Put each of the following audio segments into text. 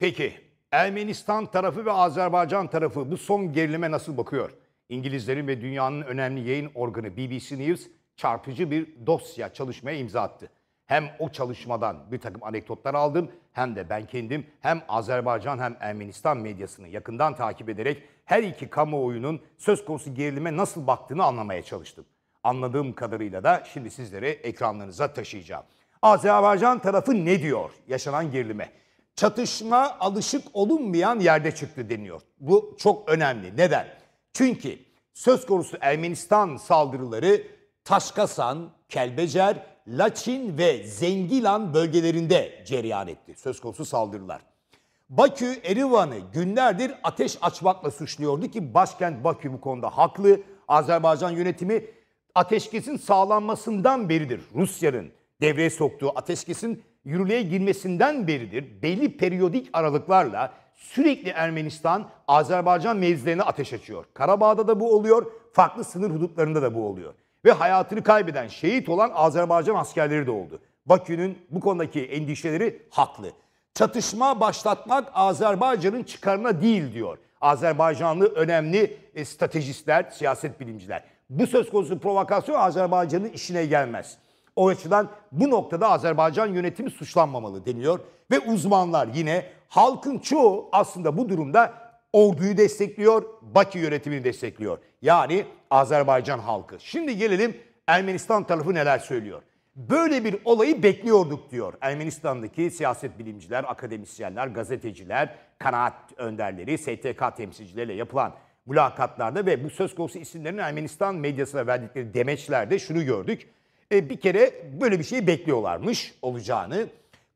Peki Ermenistan tarafı ve Azerbaycan tarafı bu son gerilime nasıl bakıyor? İngilizlerin ve dünyanın önemli yayın organı BBC News çarpıcı bir dosya çalışmaya imza attı. Hem o çalışmadan bir takım anekdotlar aldım hem de ben kendim hem Azerbaycan hem Ermenistan medyasını yakından takip ederek her iki kamuoyunun söz konusu gerilime nasıl baktığını anlamaya çalıştım. Anladığım kadarıyla da şimdi sizlere ekranlarınıza taşıyacağım. Azerbaycan tarafı ne diyor yaşanan gerilime? çatışma alışık olunmayan yerde çıktı deniyor. Bu çok önemli. Neden? Çünkü söz konusu Ermenistan saldırıları Taşkasan, Kelbecer, Laçin ve Zengilan bölgelerinde cereyan etti söz konusu saldırılar. Bakü Erivan'ı günlerdir ateş açmakla suçluyordu ki başkent Bakü bu konuda haklı. Azerbaycan yönetimi ateşkesin sağlanmasından beridir Rusya'nın devreye soktuğu ateşkesin yürürlüğe girmesinden beridir belli periyodik aralıklarla sürekli Ermenistan Azerbaycan mevzilerine ateş açıyor. Karabağ'da da bu oluyor, farklı sınır hudutlarında da bu oluyor. Ve hayatını kaybeden, şehit olan Azerbaycan askerleri de oldu. Bakü'nün bu konudaki endişeleri haklı. Çatışma başlatmak Azerbaycan'ın çıkarına değil diyor. Azerbaycanlı önemli e, stratejistler, siyaset bilimciler. Bu söz konusu provokasyon Azerbaycan'ın işine gelmez. O açıdan bu noktada Azerbaycan yönetimi suçlanmamalı deniyor. Ve uzmanlar yine halkın çoğu aslında bu durumda orduyu destekliyor, Bakü yönetimini destekliyor. Yani Azerbaycan halkı. Şimdi gelelim Ermenistan tarafı neler söylüyor. Böyle bir olayı bekliyorduk diyor Ermenistan'daki siyaset bilimciler, akademisyenler, gazeteciler, kanaat önderleri, STK temsilcileriyle yapılan mülakatlarda ve bu söz konusu isimlerin Ermenistan medyasına verdikleri demeçlerde şunu gördük. E, bir kere böyle bir şey bekliyorlarmış olacağını.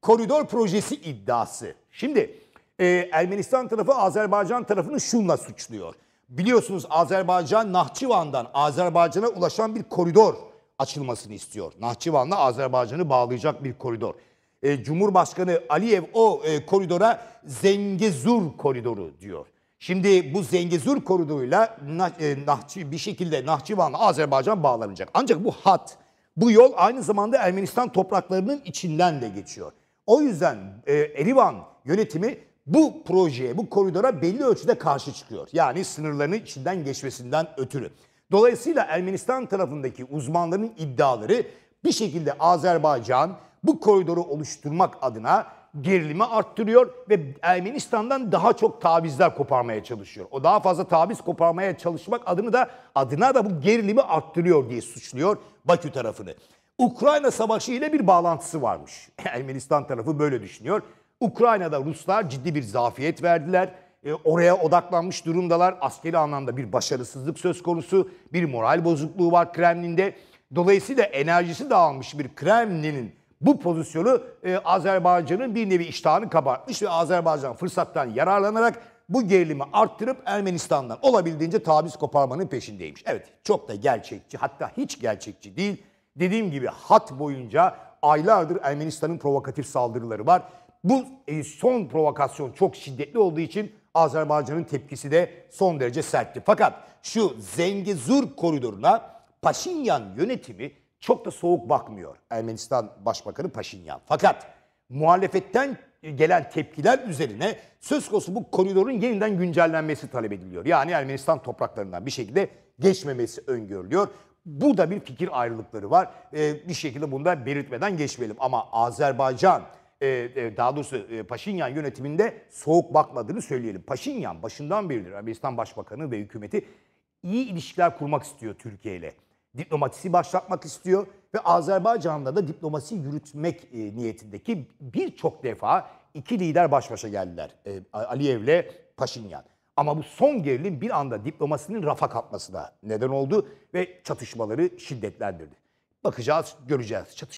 Koridor projesi iddiası. Şimdi e, Ermenistan tarafı Azerbaycan tarafını şunla suçluyor. Biliyorsunuz Azerbaycan Nahçıvan'dan Azerbaycan'a ulaşan bir koridor açılmasını istiyor. Nahçıvan'la Azerbaycan'ı bağlayacak bir koridor. E, Cumhurbaşkanı Aliyev o e, koridora Zengezur koridoru diyor. Şimdi bu Zengezur koridoruyla nah, e, Nahçı, bir şekilde Nahçıvan'la Azerbaycan bağlanacak. Ancak bu hat bu yol aynı zamanda Ermenistan topraklarının içinden de geçiyor. O yüzden e, Erivan yönetimi bu projeye, bu koridora belli ölçüde karşı çıkıyor. Yani sınırlarının içinden geçmesinden ötürü. Dolayısıyla Ermenistan tarafındaki uzmanların iddiaları bir şekilde Azerbaycan bu koridoru oluşturmak adına gerilimi arttırıyor ve Ermenistan'dan daha çok tavizler koparmaya çalışıyor. O daha fazla taviz koparmaya çalışmak adını da adına da bu gerilimi arttırıyor diye suçluyor Bakü tarafını. Ukrayna savaşı ile bir bağlantısı varmış. Ermenistan tarafı böyle düşünüyor. Ukrayna'da Ruslar ciddi bir zafiyet verdiler. E, oraya odaklanmış durumdalar. Askeri anlamda bir başarısızlık söz konusu. Bir moral bozukluğu var Kremlin'de. Dolayısıyla enerjisi dağılmış bir Kremlin'in bu pozisyonu e, Azerbaycan'ın bir nevi iştahını kabartmış ve Azerbaycan fırsattan yararlanarak bu gerilimi arttırıp Ermenistan'dan olabildiğince taviz koparmanın peşindeymiş. Evet çok da gerçekçi hatta hiç gerçekçi değil. Dediğim gibi hat boyunca aylardır Ermenistan'ın provokatif saldırıları var. Bu e, son provokasyon çok şiddetli olduğu için Azerbaycan'ın tepkisi de son derece sertti. Fakat şu Zengezur koridoruna Paşinyan yönetimi çok da soğuk bakmıyor Ermenistan Başbakanı Paşinyan. Fakat muhalefetten gelen tepkiler üzerine söz konusu bu koridorun yeniden güncellenmesi talep ediliyor. Yani Ermenistan topraklarından bir şekilde geçmemesi öngörülüyor. Bu da bir fikir ayrılıkları var. Ee, bir şekilde bunda belirtmeden geçmeyelim. Ama Azerbaycan e, e, daha doğrusu e, Paşinyan yönetiminde soğuk bakmadığını söyleyelim. Paşinyan başından beridir Ermenistan Başbakanı ve hükümeti iyi ilişkiler kurmak istiyor Türkiye ile diplomatisi başlatmak istiyor ve Azerbaycan'da da diplomasi yürütmek e, niyetindeki birçok defa iki lider baş başa geldiler. E, Aliyev'le Paşinyan. Ama bu son gerilim bir anda diplomasinin rafa kalkmasına neden oldu ve çatışmaları şiddetlendirdi. Bakacağız, göreceğiz. Çatış